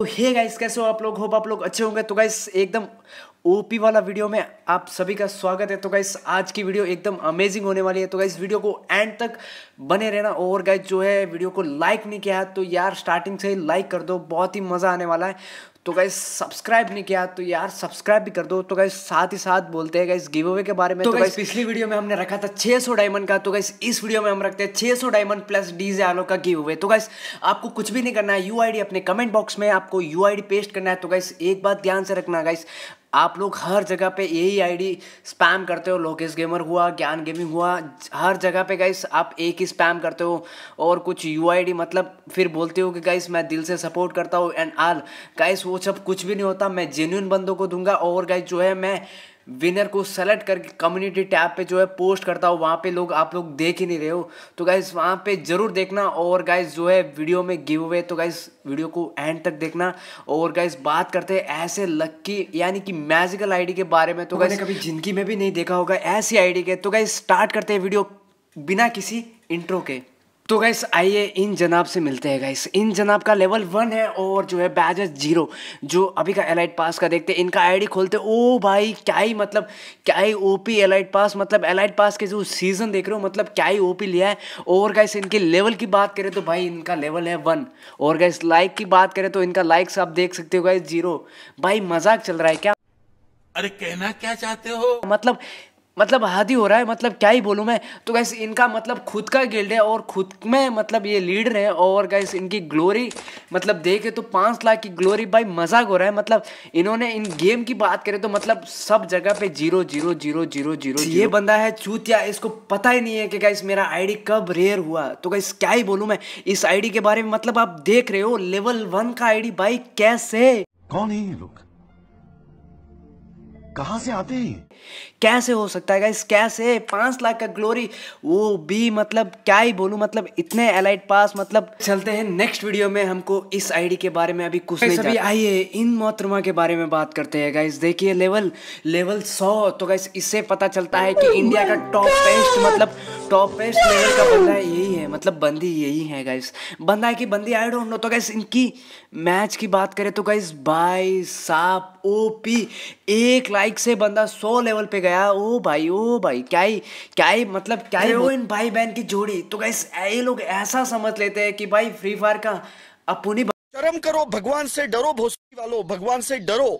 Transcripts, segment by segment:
तो hey guys कैसे हो आप लोग होप आप लोग अच्छे होंगे तो गाइस एकदम ओपी वाला वीडियो में आप सभी का स्वागत है तो गाइस आज की वीडियो एकदम अमेजिंग होने वाली है तो गाइस वीडियो को एंड तक बने रहना और गाइस जो है वीडियो को लाइक नहीं किया तो यार स्टार्टिंग से ही लाइक कर दो बहुत ही मज़ा आने वाला है तो गाइज सब्सक्राइब नहीं किया तो यार सब्सक्राइब भी कर दो तो गाइज साथ ही साथ बोलते हैं गाइज गिव अवे के बारे में तो, तो गाइज पिछली वीडियो में हमने रखा था 600 डायमंड का तो गाइज इस वीडियो में हम रखते हैं 600 diamond plus D J Alok का गिव अवे तो गाइज आपको कुछ भी नहीं करना है यू अपने कमेंट बॉक्स में आपको यू पेस्ट करना है तो गाइस एक बात ध्यान से रखना गाइस आप लोग हर जगह पे यही आईडी स्पैम करते हो लोकेश गेमर हुआ ज्ञान गेमिंग हुआ हर जगह पे गाइस आप एक ही स्पैम करते हो और कुछ यूआईडी मतलब फिर बोलते हो कि गाइस मैं दिल से सपोर्ट करता हूँ एंड आल गाइस वो सब कुछ भी नहीं होता मैं जेन्यून बंदों को दूंगा और गाइस जो है मैं विनर को सेलेक्ट करके कम्युनिटी टैब पे जो है पोस्ट करता हूँ वहाँ पे लोग आप लोग देख ही नहीं रहे हो तो गाइज़ वहाँ पे ज़रूर देखना और गाइज़ जो है वीडियो में गिव अवे तो गाइज़ वीडियो को एंड तक देखना और गाइज़ बात करते हैं ऐसे लक्की यानी कि मैजिकल आईडी के बारे में तो गाइज कभी जिंदगी में भी नहीं देखा होगा ऐसी आईडी के तो गाइज स्टार्ट करते हैं वीडियो बिना किसी इंट्रो के तो गैस आइए इन जनाब से मिलते हैं गैस इन जनाब का लेवल वन है और जो है बैजेस जीरो जो अभी का एलाइट पास का देखते हैं इनका आईडी खोलते ओ भाई क्या ही मतलब क्या ही ओपी एलाइट पास मतलब एलाइट पास के जो सीजन देख रहे हो मतलब क्या ही ओपी लिया है और गैस इनके लेवल की बात करें तो भाई इनका लेवल है वन और गैस लाइक की बात करें तो इनका लाइक्स आप देख सकते हो गैस जीरो भाई मजाक चल रहा है क्या अरे कहना क्या चाहते हो मतलब मतलब हादी हो रहा है मतलब क्या ही बोलूँ मैं तो गैस इनका मतलब खुद का गिल्ड है और खुद में मतलब ये लीडर है और गैस इनकी ग्लोरी मतलब देखे तो पाँच लाख की ग्लोरी भाई मजाक हो रहा है मतलब इन्होंने इन गेम की बात करें तो मतलब सब जगह पे zero zero zero zero zero ये बंदा है चूतिया इसको पता ही नहीं है कि गैस मेरा आईडी कब रेयर हुआ तो गैस क्या ही बोलूँ मैं इस आईडी के बारे में मतलब आप देख रहे हो लेवल वन का आईडी भाई कैसे कौन है ये लोग कहां से आते हैं कैसे हो सकता है गाइस कैसे पांच लाख का ग्लोरी वो भी मतलब क्या ही बोलू मतलब इतने एलाइट पास मतलब चलते हैं नेक्स्ट वीडियो में हमको इस आईडी के बारे में अभी कुछ नहीं अभी आइए इन मोहतरमा के बारे में बात करते हैं गाइस देखिए लेवल लेवल सौ तो गाइस इससे पता चलता है कि इंडिया oh का टॉप बेस्ट मतलब टॉप बेस्ट लेवल का बंदा यही है मतलब बंदी यही है गाइस बंदा है कि बंदी आई डोंट नो तो गाइस इनकी मैच की बात करें तो गाइस बाई साप ओ पी एक लाइक से बंदा सौ लेवल पे गया ओ भाई ओ भाई क्या ही क्या ही मतलब क्या ही इन भाई बहन की जोड़ी तो गाइस ये लोग ऐसा समझ लेते हैं कि भाई फ्री फायर का अपुनी शर्म करो भगवान से डरो भोसड़ी वालों भगवान से डरो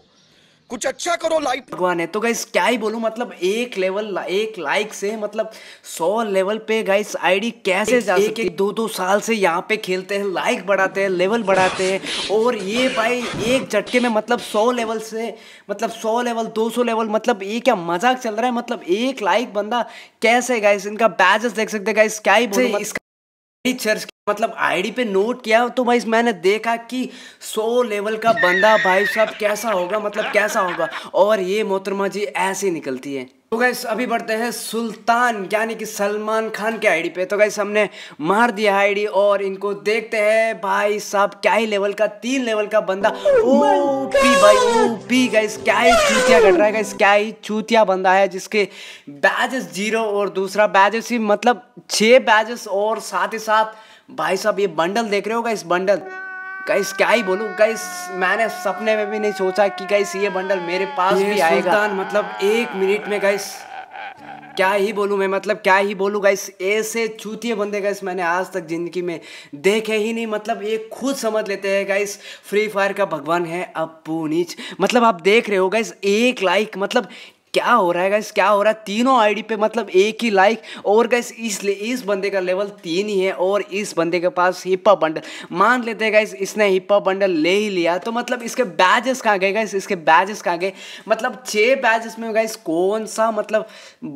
कुछ अच्छा करो लाइफ भगवान है तो गाइस क्या ही बोलूँ मतलब एक लेवल एक लाइक से मतलब सौ लेवल पे गाइस आईडी कैसे एक, जा एक एक दो दो साल से यहाँ पे खेलते हैं लाइक बढ़ाते हैं लेवल बढ़ाते हैं और ये भाई एक झटके में मतलब सौ लेवल से मतलब सौ लेवल दो सौ लेवल मतलब ये क्या मजाक चल रहा है मतलब एक लाइक बंदा कैसे गाइस इनका बैजेस देख सकते गाइस क्या ही बोलूँ मतलब इसका चर्च मतलब आईडी पे नोट किया तो भाई मैंने देखा कि सो लेवल का बंदा भाई साहब कैसा होगा मतलब कैसा होगा और ये मोहतरमा जी ऐसे निकलती है तो गैस अभी बढ़ते हैं सुल्तान यानी कि सलमान खान के आईडी पे तो गैस हमने मार दिया आईडी और इनको देखते हैं भाई साहब क्या ही लेवल का तीन लेवल का बंदा ओपी oh भाई ओपी गैस क्या ही चूतिया घट रहा है गैस क्या ही चूतिया बंदा है जिसके बैजेस जीरो और दूसरा बैजेस ही मतलब छः बैजेस और साथ ही साथ भाई साहब ये बंडल देख रहे होगा इस बंडल गाइस क्या ही बोलूं गाइस मैंने सपने में भी नहीं सोचा कि गाइस ये बंडल मेरे पास भी आएगा मतलब एक मिनट में गाइस क्या ही बोलूं मैं मतलब क्या ही बोलूं गाइस ऐसे चूतिए बंदे गाइस मैंने आज तक ज़िंदगी में देखे ही नहीं मतलब ये खुद समझ लेते हैं गाइस फ्री फायर का भगवान है अपू नीच मतलब आप देख रहे हो गाइस एक लाइक मतलब क्या हो रहा है गाइस क्या हो रहा है तीनों आईडी पे मतलब एक ही लाइक और गैस इस इस बंदे का लेवल तीन ही है और इस बंदे के पास हिप्पा बंडल मान लेते हैं गाइस इसने हिप्पा बंडल ले ही लिया तो मतलब इसके बैजेस कहाँ गए गाइस इसके बैजेस कहाँ गए मतलब छः बैजेस में गाइस कौन सा मतलब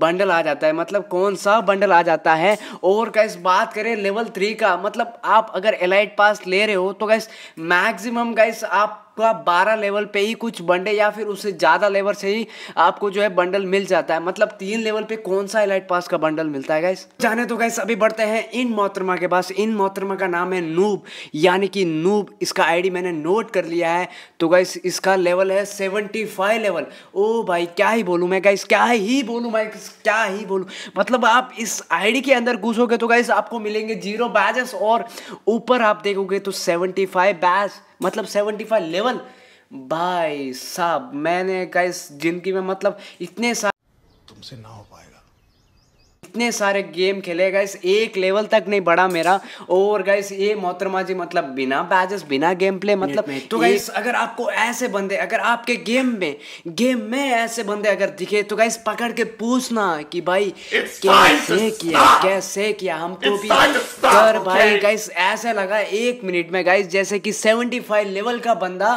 बंडल आ जाता है मतलब कौन सा बंडल आ जाता है और गैस बात करें लेवल थ्री का मतलब आप अगर एलाइट पास ले रहे हो तो गैस मैक्सिमम गैस आप आपका बारह लेवल पे ही कुछ बंडे या फिर उससे ज़्यादा लेवल से ही आपको जो है बंडल मिल जाता है मतलब तीन लेवल पे कौन सा एलाइट पास का बंडल मिलता है गैस जाने तो गैस अभी बढ़ते हैं इन मोहतरमा के पास इन मोहतरमा का नाम है नूब यानी कि नूब इसका आईडी मैंने नोट कर लिया है तो गैस इसका लेवल है सेवेंटी लेवल ओ भाई क्या ही बोलूँ मैं गाइस क्या ही बोलूँ मैं क्या ही बोलूँ मतलब आप इस आईडी के अंदर घुसोगे तो गाइस आपको मिलेंगे जीरो बैजेस और ऊपर आप देखोगे तो सेवेंटी फाइव बैच मतलब सेवेंटी फाइव लेवल भाई साहब मैंने इस जिंदगी में मतलब इतने सारे तुमसे ना हो पाए इतने सारे गेम खेले गाइस एक लेवल तक नहीं बढ़ा मेरा और गाइस ये मोहतरमा जी मतलब बिना बैजेस बिना गेम प्ले मतलब तो गाइस अगर आपको ऐसे बंदे अगर आपके गेम में गेम में ऐसे बंदे अगर दिखे तो गाइस पकड़ के पूछना कि भाई कैसे किया कैसे किया हम तो भी कर भाई गाइस ऐसे लगा एक मिनट में गाइस जैसे कि सेवेंटी लेवल का बंदा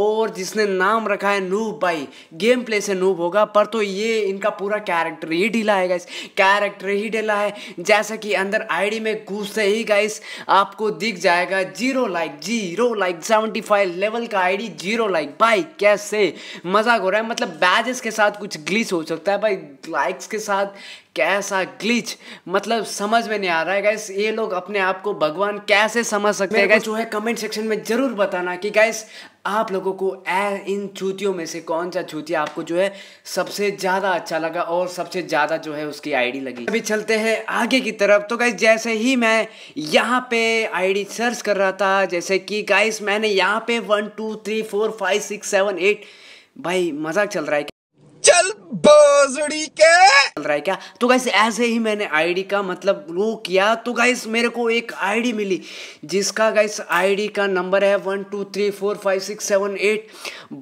और जिसने नाम रखा है नूब भाई गेम प्ले से नूब होगा पर तो ये इनका पूरा कैरेक्टर ही ढीला है गाइस कैरेक्टर कैरेक्टर ही डेला है जैसा कि अंदर आईडी में घुसते ही गाइस आपको दिख जाएगा zero like zero like seventy five level का आईडी जीरो लाइक भाई कैसे मजाक हो रहा है मतलब बैजेस के साथ कुछ ग्लिस हो सकता है भाई लाइक्स के साथ कैसा ग्लिच मतलब समझ में नहीं आ रहा है गैस ये लोग अपने आप को भगवान कैसे समझ सकते हैं जो है कमेंट सेक्शन में ज़रूर बताना कि गाइस आप लोगों को ए इन चूतियों में से कौन सा चूतिया आपको जो है सबसे ज़्यादा अच्छा लगा और सबसे ज़्यादा जो है उसकी आईडी लगी अभी चलते हैं आगे की तरफ तो गाइस जैसे ही मैं यहाँ पे आईडी सर्च कर रहा था जैसे कि गाइस मैंने यहाँ पे one two three four five six seven eight भाई मजाक चल रहा है चल बजड़ी के चल रहा है क्या तो गाइस ऐसे ही मैंने आईडी का मतलब वो किया तो गाइस मेरे को एक आईडी मिली जिसका गाइस आईडी का नंबर है one two three four five six seven eight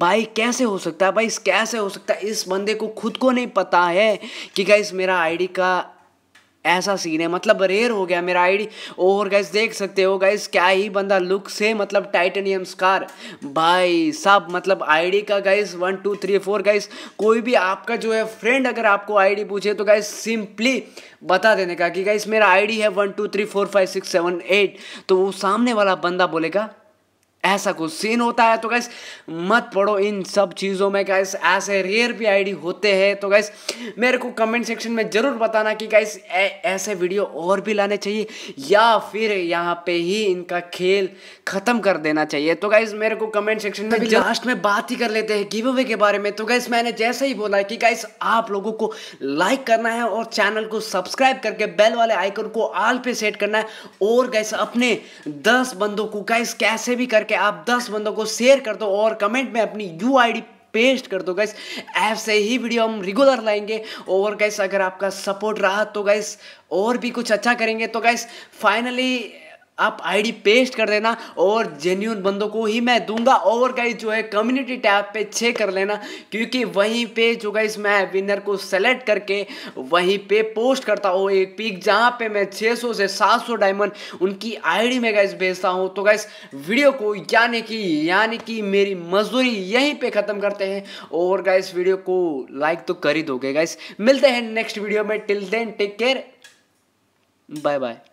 भाई कैसे हो सकता है भाई कैसे हो सकता है इस बंदे को खुद को नहीं पता है कि गाइस मेरा आईडी का ऐसा सीन है मतलब रेयर हो गया मेरा आईडी और गैस देख सकते हो गैस क्या ही बंदा लुक से मतलब टाइटेनियम स्कार भाई साहब मतलब आईडी का guys one two three four guys कोई भी आपका जो है फ्रेंड अगर आपको आईडी पूछे तो गाइस सिंपली बता देने का कि गैस मेरा आईडी है one two three four five six seven eight तो वो सामने वाला बंदा बोलेगा ऐसा कुछ सीन होता है तो गैस मत पढ़ो इन सब चीज़ों में गैस ऐसे रेयर भी आईडी होते हैं तो गैस मेरे को कमेंट सेक्शन में ज़रूर बताना कि गैस ऐसे वीडियो और भी लाने चाहिए या फिर यहाँ पे ही इनका खेल ख़त्म कर देना चाहिए तो गैस मेरे को कमेंट सेक्शन में लास्ट में बात ही कर लेते हैं गिव अवे के बारे में तो गैस मैंने जैसे ही बोला कि गैस आप लोगों को लाइक करना है और चैनल को सब्सक्राइब करके बेल वाले आइकन को आल पे सेट करना है और गैस अपने दस बंदों को गैस कैसे भी करके आप दस बंदों को शेयर कर दो और कमेंट में अपनी यू आई पेस्ट कर दो गैस ऐप से ही वीडियो हम रेगुलर लाएंगे और गैस अगर आपका सपोर्ट रहा तो गैस और भी कुछ अच्छा करेंगे तो गैस फाइनली आप आईडी पेस्ट कर देना और जेन्यून बंदों को ही मैं दूंगा और गाइस जो है कम्युनिटी टैब पे चेक कर लेना क्योंकि वहीं पे जो गाइस मैं विनर को सेलेक्ट करके वहीं पे पोस्ट करता हूँ एक पिक जहाँ पे मैं 600 से 700 डायमंड उनकी आईडी में गाइस भेजता हूँ तो गाइस वीडियो को यानी कि यानी कि मेरी मजदूरी यहीं पर ख़त्म करते हैं और गाइज वीडियो को लाइक तो कर ही दोगे गाइस मिलते हैं नेक्स्ट वीडियो में till then take care bye bye